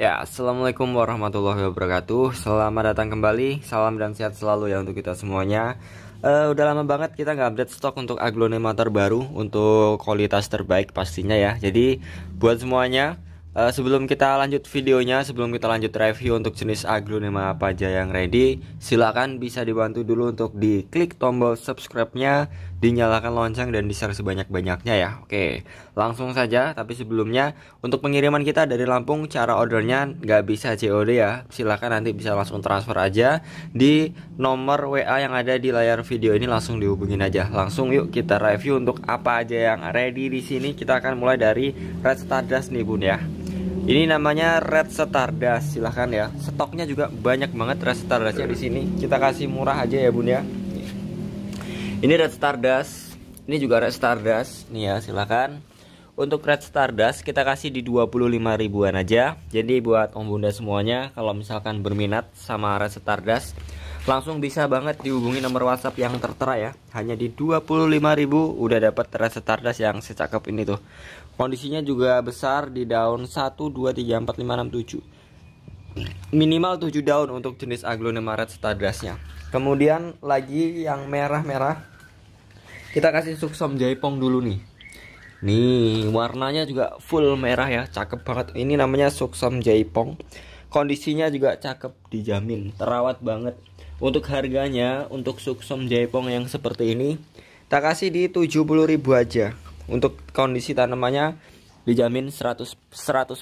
Ya, Assalamualaikum warahmatullahi wabarakatuh Selamat datang kembali, salam dan sehat selalu ya untuk kita semuanya uh, Udah lama banget kita nggak update stok untuk aglonema terbaru Untuk kualitas terbaik pastinya ya Jadi buat semuanya uh, Sebelum kita lanjut videonya, sebelum kita lanjut review untuk jenis aglonema apa aja yang ready Silahkan bisa dibantu dulu untuk di klik tombol subscribe-nya dinyalakan lonceng dan di-share sebanyak-banyaknya ya. Oke, langsung saja. Tapi sebelumnya, untuk pengiriman kita dari Lampung, cara ordernya nggak bisa COD ya. Silahkan nanti bisa langsung transfer aja di nomor WA yang ada di layar video ini langsung dihubungin aja. Langsung yuk kita review untuk apa aja yang ready di sini. Kita akan mulai dari Red Stardust nih bun ya. Ini namanya Red Stardust, silahkan ya. Stoknya juga banyak banget Red Stardustnya di sini. Kita kasih murah aja ya bun ya. Ini Red Stardust. Ini juga Red Stardust. Nih ya, silakan. Untuk Red Stardust kita kasih di 25 ribuan aja. Jadi buat Om Bunda semuanya kalau misalkan berminat sama Red Stardust langsung bisa banget dihubungi nomor WhatsApp yang tertera ya. Hanya di 25.000 udah dapat Red Stardust yang secakep ini tuh. Kondisinya juga besar di daun 1 2 3 4 5 6 7. Minimal 7 daun untuk jenis aglonema Red Stardustnya. Kemudian lagi yang merah-merah kita kasih suksom jaipong dulu nih nih warnanya juga full merah ya cakep banget ini namanya suksom jaipong kondisinya juga cakep dijamin terawat banget untuk harganya untuk suksom jaipong yang seperti ini kita kasih di ribu aja untuk kondisi tanamannya dijamin 100 100%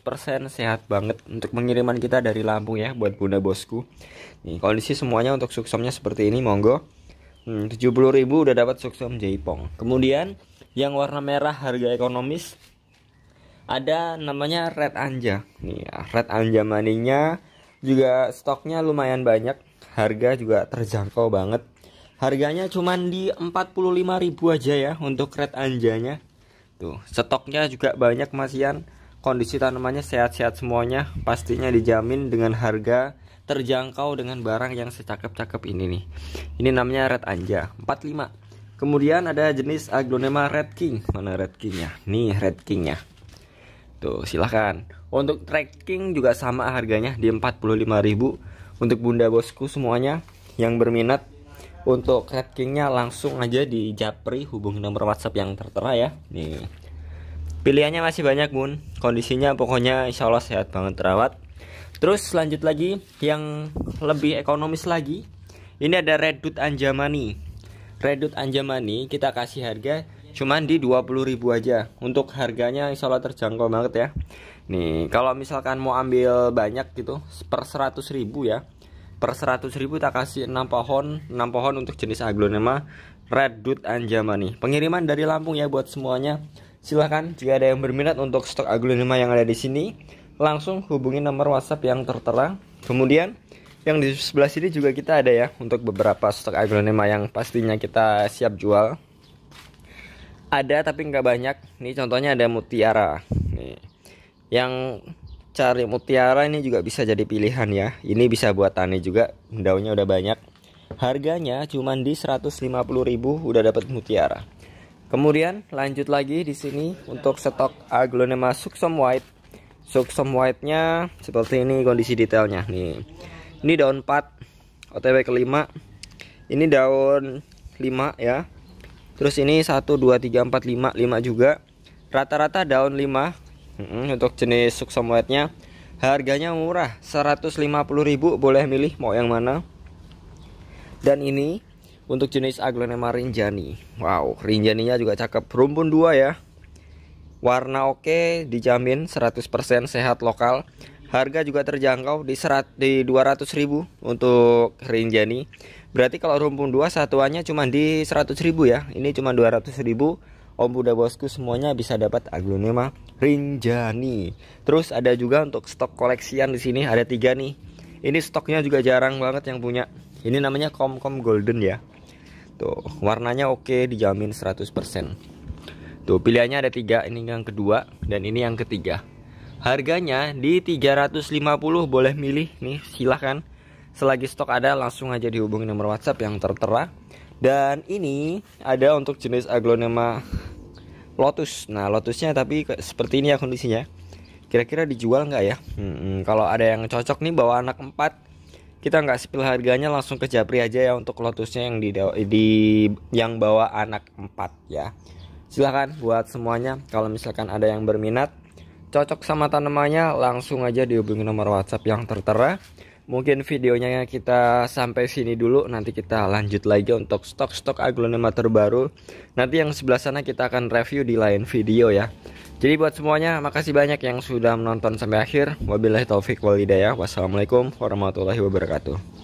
sehat banget untuk pengiriman kita dari Lampung ya buat Bunda Bosku. Nih, kondisi semuanya untuk suksomnya seperti ini monggo. Hmm, puluh ribu udah dapat suksum jaipong. Kemudian yang warna merah harga ekonomis ada namanya red anja. Nih, ya, red anja maninya juga stoknya lumayan banyak, harga juga terjangkau banget. Harganya cuma di ribu aja ya untuk red anjanya. Tuh, stoknya juga banyak Masian. Kondisi tanamannya sehat-sehat semuanya, pastinya dijamin dengan harga terjangkau dengan barang yang secakep-cakep ini nih. Ini namanya Red Anja 45. Kemudian ada jenis aglonema Red King. Mana Red king Kingnya? Nih Red king Kingnya. Tuh silahkan. Untuk trekking juga sama harganya di 45.000 Untuk bunda bosku semuanya yang berminat untuk Red Kingnya langsung aja di Japri hubungi nomor WhatsApp yang tertera ya. Nih pilihannya masih banyak bun kondisinya pokoknya insya Allah sehat banget terawat Terus lanjut lagi yang lebih ekonomis lagi. Ini ada Redut Anjamani. Redut Anjamani kita kasih harga cuman di 20.000 aja. Untuk harganya insyaallah terjangkau banget ya. Nih, kalau misalkan mau ambil banyak gitu per 100.000 ya. Per 100.000 tak kasih 6 pohon, 6 pohon untuk jenis aglonema Redut Anjamani. Pengiriman dari Lampung ya buat semuanya. Silahkan jika ada yang berminat untuk stok aglonema yang ada di sini langsung hubungi nomor WhatsApp yang tertera. Kemudian yang di sebelah sini juga kita ada ya untuk beberapa stok aglonema yang pastinya kita siap jual. Ada tapi nggak banyak. Nih contohnya ada mutiara. Nih. Yang cari mutiara ini juga bisa jadi pilihan ya. Ini bisa buat tani juga. Daunnya udah banyak. Harganya cuma di 150.000 udah dapat mutiara. Kemudian lanjut lagi di sini untuk stok aglonema suksom White Suksum white-nya seperti ini kondisi detailnya nih. Ini daun 4 OTW kelima. Ini daun 5 ya. Terus ini 1 2 3 4 5 5 juga. Rata-rata daun 5 untuk jenis suksum white-nya. Harganya murah, 150.000 boleh milih mau yang mana. Dan ini untuk jenis aglonema rinjani. Wow, rinjaninya juga cakep, rumpun dua ya. Warna oke dijamin 100% sehat lokal. Harga juga terjangkau di serat, di 200.000 untuk Rinjani. Berarti kalau rumpun 2 satuannya cuma di 100.000 ya. Ini cuma 200.000. Om Buddha Bosku semuanya bisa dapat aglonema Rinjani. Terus ada juga untuk stok koleksian di sini ada tiga nih. Ini stoknya juga jarang banget yang punya. Ini namanya Komkom Golden ya. Tuh, warnanya oke, dijamin 100%. Tuh pilihannya ada tiga, ini yang kedua dan ini yang ketiga. Harganya di 350 boleh milih nih silahkan. Selagi stok ada langsung aja dihubungi nomor WhatsApp yang tertera. Dan ini ada untuk jenis aglonema lotus. Nah lotusnya tapi seperti ini ya kondisinya. Kira-kira dijual nggak ya? Hmm, kalau ada yang cocok nih bawa anak 4 kita nggak spill harganya langsung ke Japri aja ya untuk lotusnya yang di, di yang bawa anak 4 ya silahkan buat semuanya kalau misalkan ada yang berminat cocok sama tanamannya langsung aja dihubungi nomor WhatsApp yang tertera mungkin videonya kita sampai sini dulu nanti kita lanjut lagi untuk stok-stok aglonema terbaru nanti yang sebelah sana kita akan review di lain video ya jadi buat semuanya makasih banyak yang sudah menonton sampai akhir wabillahi taufik walhidayah wassalamualaikum warahmatullahi wabarakatuh